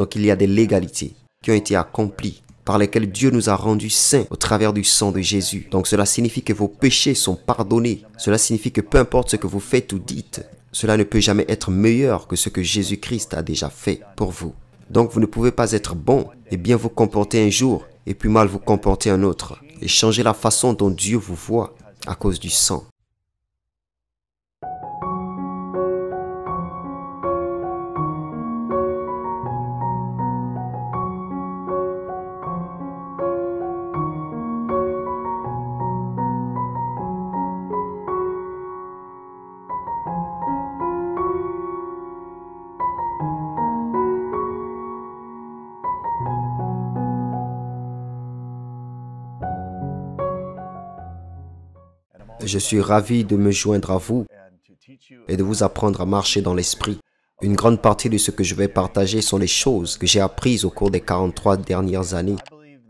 Donc il y a des légalités qui ont été accomplies par lesquelles Dieu nous a rendus saints au travers du sang de Jésus. Donc cela signifie que vos péchés sont pardonnés. Cela signifie que peu importe ce que vous faites ou dites, cela ne peut jamais être meilleur que ce que Jésus-Christ a déjà fait pour vous. Donc vous ne pouvez pas être bon et bien vous comporter un jour et puis mal vous comporter un autre. Et changer la façon dont Dieu vous voit à cause du sang. Je suis ravi de me joindre à vous et de vous apprendre à marcher dans l'esprit. Une grande partie de ce que je vais partager sont les choses que j'ai apprises au cours des 43 dernières années.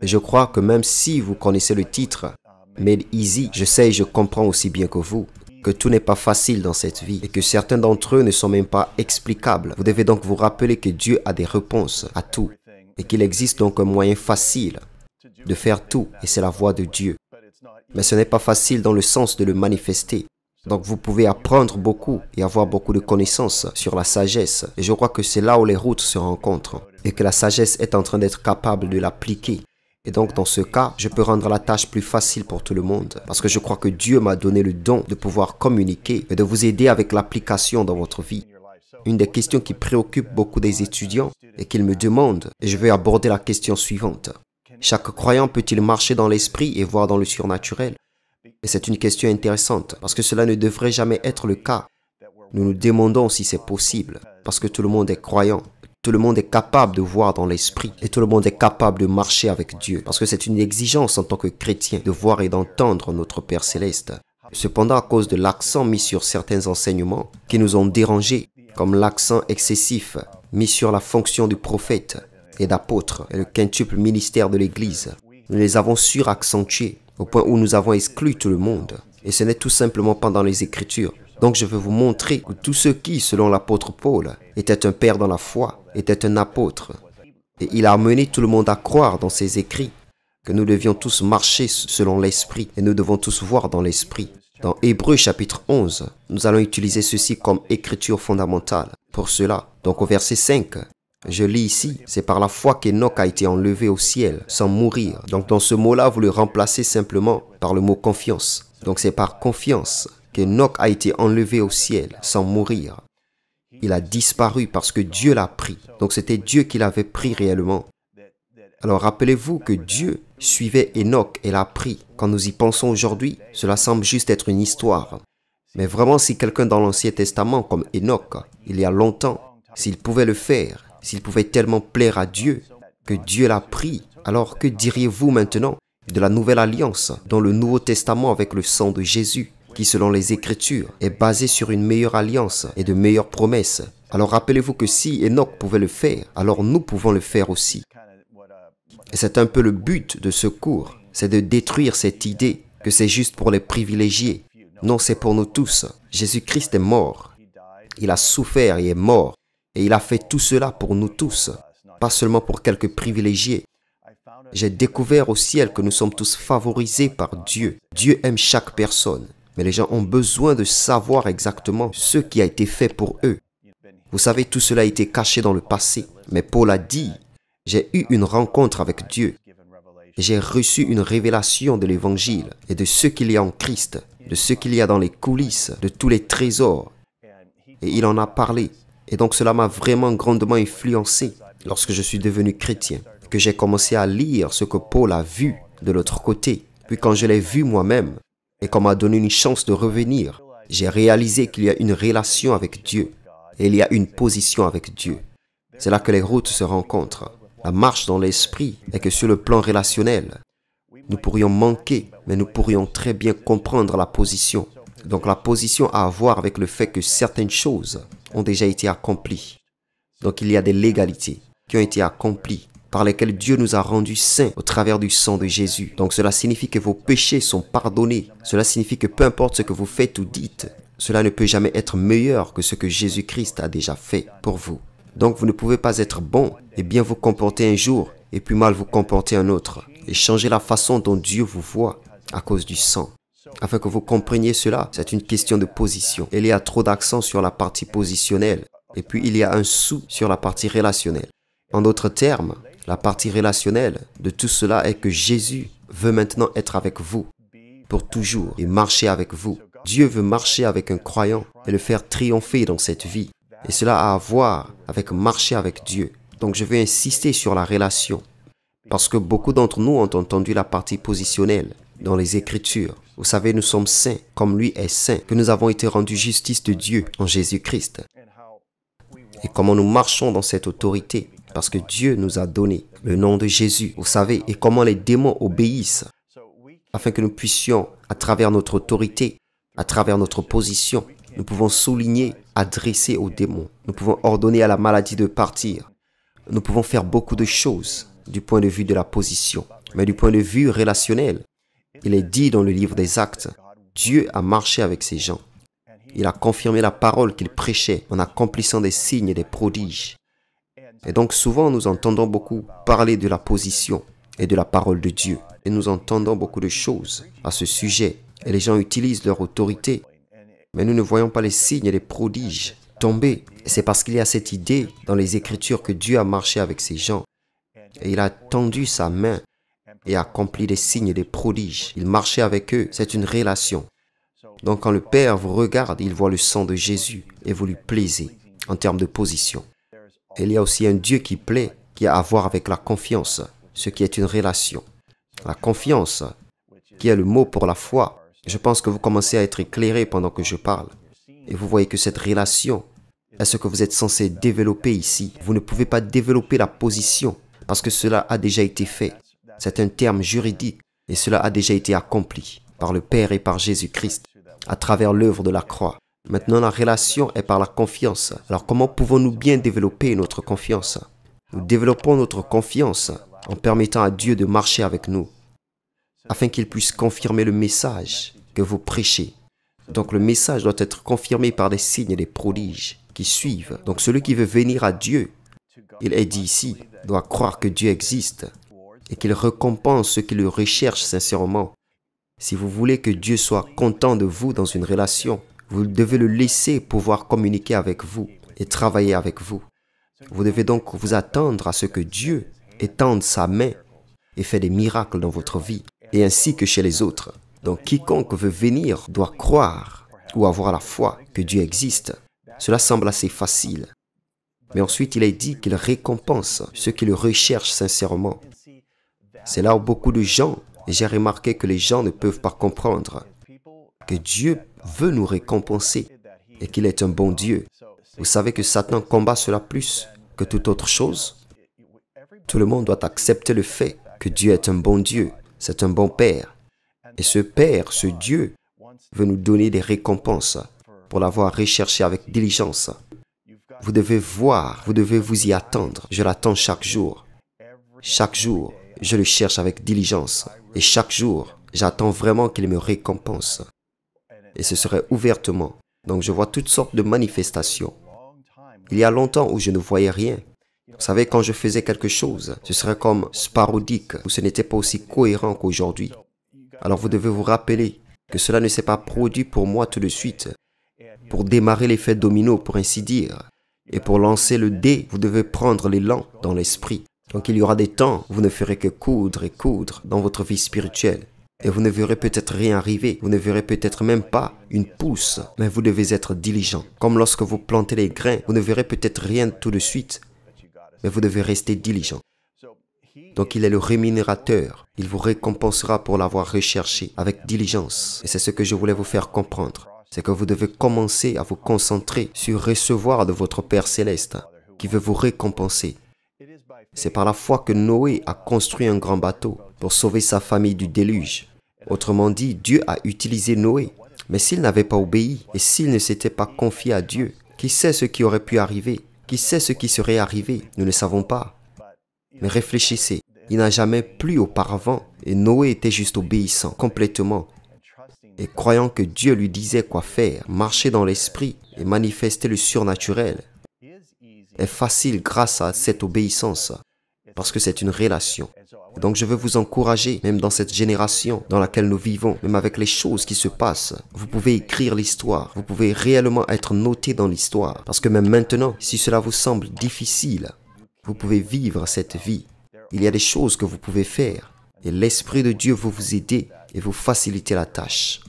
je crois que même si vous connaissez le titre, Made Easy, je sais et je comprends aussi bien que vous que tout n'est pas facile dans cette vie et que certains d'entre eux ne sont même pas explicables. Vous devez donc vous rappeler que Dieu a des réponses à tout et qu'il existe donc un moyen facile de faire tout et c'est la voie de Dieu. Mais ce n'est pas facile dans le sens de le manifester. Donc vous pouvez apprendre beaucoup et avoir beaucoup de connaissances sur la sagesse. Et je crois que c'est là où les routes se rencontrent et que la sagesse est en train d'être capable de l'appliquer. Et donc dans ce cas, je peux rendre la tâche plus facile pour tout le monde parce que je crois que Dieu m'a donné le don de pouvoir communiquer et de vous aider avec l'application dans votre vie. Une des questions qui préoccupe beaucoup des étudiants et qu'ils me demandent, et je vais aborder la question suivante. Chaque croyant peut-il marcher dans l'esprit et voir dans le surnaturel Et c'est une question intéressante, parce que cela ne devrait jamais être le cas. Nous nous demandons si c'est possible, parce que tout le monde est croyant, tout le monde est capable de voir dans l'esprit, et tout le monde est capable de marcher avec Dieu, parce que c'est une exigence en tant que chrétien de voir et d'entendre notre Père céleste. Cependant, à cause de l'accent mis sur certains enseignements qui nous ont dérangés, comme l'accent excessif mis sur la fonction du prophète, et d'apôtres et le quintuple ministère de l'Église. Nous les avons suraccentués au point où nous avons exclu tout le monde. Et ce n'est tout simplement pas dans les Écritures. Donc je veux vous montrer que tout ce qui, selon l'apôtre Paul, était un père dans la foi, était un apôtre. Et il a amené tout le monde à croire dans ses écrits que nous devions tous marcher selon l'esprit et nous devons tous voir dans l'esprit. Dans Hébreu chapitre 11, nous allons utiliser ceci comme écriture fondamentale. Pour cela, donc au verset 5, je lis ici, c'est par la foi qu'Enoch a été enlevé au ciel sans mourir. Donc dans ce mot-là, vous le remplacez simplement par le mot confiance. Donc c'est par confiance qu'Enoch a été enlevé au ciel sans mourir. Il a disparu parce que Dieu l'a pris. Donc c'était Dieu qui l'avait pris réellement. Alors rappelez-vous que Dieu suivait Enoch et l'a pris. Quand nous y pensons aujourd'hui, cela semble juste être une histoire. Mais vraiment, si quelqu'un dans l'Ancien Testament, comme Enoch, il y a longtemps, s'il pouvait le faire, s'il pouvait tellement plaire à Dieu que Dieu l'a pris, alors que diriez-vous maintenant de la nouvelle alliance dans le Nouveau Testament avec le sang de Jésus, qui selon les Écritures est basée sur une meilleure alliance et de meilleures promesses Alors rappelez-vous que si Enoch pouvait le faire, alors nous pouvons le faire aussi. Et c'est un peu le but de ce cours, c'est de détruire cette idée que c'est juste pour les privilégiés. Non, c'est pour nous tous. Jésus-Christ est mort. Il a souffert et est mort et il a fait tout cela pour nous tous, pas seulement pour quelques privilégiés. J'ai découvert au ciel que nous sommes tous favorisés par Dieu. Dieu aime chaque personne, mais les gens ont besoin de savoir exactement ce qui a été fait pour eux. Vous savez, tout cela a été caché dans le passé, mais Paul a dit, j'ai eu une rencontre avec Dieu. J'ai reçu une révélation de l'Évangile et de ce qu'il y a en Christ, de ce qu'il y a dans les coulisses, de tous les trésors. Et il en a parlé et donc cela m'a vraiment grandement influencé lorsque je suis devenu chrétien, que j'ai commencé à lire ce que Paul a vu de l'autre côté. Puis quand je l'ai vu moi-même et qu'on m'a donné une chance de revenir, j'ai réalisé qu'il y a une relation avec Dieu et il y a une position avec Dieu. C'est là que les routes se rencontrent. La marche dans l'esprit est que sur le plan relationnel, nous pourrions manquer, mais nous pourrions très bien comprendre la position. Donc la position à voir avec le fait que certaines choses ont déjà été accomplis. Donc il y a des légalités qui ont été accomplies par lesquelles Dieu nous a rendus saints au travers du sang de Jésus. Donc cela signifie que vos péchés sont pardonnés. Cela signifie que peu importe ce que vous faites ou dites, cela ne peut jamais être meilleur que ce que Jésus-Christ a déjà fait pour vous. Donc vous ne pouvez pas être bon et bien vous comporter un jour et puis mal vous comporter un autre. Et changer la façon dont Dieu vous voit à cause du sang. Afin que vous compreniez cela, c'est une question de position. Il y a trop d'accent sur la partie positionnelle et puis il y a un sou sur la partie relationnelle. En d'autres termes, la partie relationnelle de tout cela est que Jésus veut maintenant être avec vous pour toujours et marcher avec vous. Dieu veut marcher avec un croyant et le faire triompher dans cette vie. Et cela a à voir avec marcher avec Dieu. Donc je veux insister sur la relation. Parce que beaucoup d'entre nous ont entendu la partie positionnelle dans les Écritures. Vous savez, nous sommes saints, comme lui est saint, que nous avons été rendus justice de Dieu en Jésus-Christ. Et comment nous marchons dans cette autorité, parce que Dieu nous a donné le nom de Jésus, vous savez, et comment les démons obéissent, afin que nous puissions, à travers notre autorité, à travers notre position, nous pouvons souligner, adresser aux démons, nous pouvons ordonner à la maladie de partir, nous pouvons faire beaucoup de choses du point de vue de la position, mais du point de vue relationnel, il est dit dans le livre des actes, Dieu a marché avec ces gens. Il a confirmé la parole qu'il prêchait en accomplissant des signes et des prodiges. Et donc souvent nous entendons beaucoup parler de la position et de la parole de Dieu. Et nous entendons beaucoup de choses à ce sujet. Et les gens utilisent leur autorité. Mais nous ne voyons pas les signes et les prodiges tomber. C'est parce qu'il y a cette idée dans les Écritures que Dieu a marché avec ces gens. Et il a tendu sa main et accomplit des signes et des prodiges. Il marchait avec eux. C'est une relation. Donc quand le Père vous regarde, il voit le sang de Jésus et vous lui plaisez en termes de position. il y a aussi un Dieu qui plaît, qui a à voir avec la confiance, ce qui est une relation. La confiance, qui est le mot pour la foi, je pense que vous commencez à être éclairé pendant que je parle. Et vous voyez que cette relation est ce que vous êtes censé développer ici. Vous ne pouvez pas développer la position parce que cela a déjà été fait. C'est un terme juridique et cela a déjà été accompli par le Père et par Jésus-Christ à travers l'œuvre de la croix. Maintenant, la relation est par la confiance. Alors comment pouvons-nous bien développer notre confiance Nous développons notre confiance en permettant à Dieu de marcher avec nous afin qu'il puisse confirmer le message que vous prêchez. Donc le message doit être confirmé par des signes et des prodiges qui suivent. Donc celui qui veut venir à Dieu, il est dit ici, doit croire que Dieu existe et qu'il récompense ceux qui le recherchent sincèrement. Si vous voulez que Dieu soit content de vous dans une relation, vous devez le laisser pouvoir communiquer avec vous et travailler avec vous. Vous devez donc vous attendre à ce que Dieu étende sa main et fait des miracles dans votre vie, et ainsi que chez les autres. Donc quiconque veut venir doit croire ou avoir la foi que Dieu existe. Cela semble assez facile. Mais ensuite, il est dit qu'il récompense ceux qui le recherchent sincèrement. C'est là où beaucoup de gens, et j'ai remarqué que les gens ne peuvent pas comprendre, que Dieu veut nous récompenser et qu'il est un bon Dieu. Vous savez que Satan combat cela plus que toute autre chose. Tout le monde doit accepter le fait que Dieu est un bon Dieu, c'est un bon Père. Et ce Père, ce Dieu, veut nous donner des récompenses pour l'avoir recherché avec diligence. Vous devez voir, vous devez vous y attendre. Je l'attends chaque jour. Chaque jour, je le cherche avec diligence et chaque jour, j'attends vraiment qu'il me récompense. Et ce serait ouvertement. Donc je vois toutes sortes de manifestations. Il y a longtemps où je ne voyais rien. Vous savez, quand je faisais quelque chose, ce serait comme sparodique, ou ce n'était pas aussi cohérent qu'aujourd'hui. Alors vous devez vous rappeler que cela ne s'est pas produit pour moi tout de suite. Pour démarrer l'effet domino, pour ainsi dire, et pour lancer le dé, vous devez prendre l'élan dans l'esprit. Donc il y aura des temps où vous ne ferez que coudre et coudre dans votre vie spirituelle. Et vous ne verrez peut-être rien arriver, vous ne verrez peut-être même pas une pousse, mais vous devez être diligent. Comme lorsque vous plantez les grains, vous ne verrez peut-être rien tout de suite, mais vous devez rester diligent. Donc il est le rémunérateur, il vous récompensera pour l'avoir recherché avec diligence. Et c'est ce que je voulais vous faire comprendre, c'est que vous devez commencer à vous concentrer sur recevoir de votre Père céleste, qui veut vous récompenser c'est par la foi que Noé a construit un grand bateau pour sauver sa famille du déluge. Autrement dit, Dieu a utilisé Noé. Mais s'il n'avait pas obéi et s'il ne s'était pas confié à Dieu, qui sait ce qui aurait pu arriver Qui sait ce qui serait arrivé Nous ne savons pas. Mais réfléchissez, il n'a jamais plu auparavant et Noé était juste obéissant complètement et croyant que Dieu lui disait quoi faire, marcher dans l'esprit et manifester le surnaturel est facile grâce à cette obéissance, parce que c'est une relation. donc je veux vous encourager, même dans cette génération dans laquelle nous vivons, même avec les choses qui se passent, vous pouvez écrire l'histoire, vous pouvez réellement être noté dans l'histoire, parce que même maintenant, si cela vous semble difficile, vous pouvez vivre cette vie. Il y a des choses que vous pouvez faire, et l'Esprit de Dieu va vous aider et vous faciliter la tâche.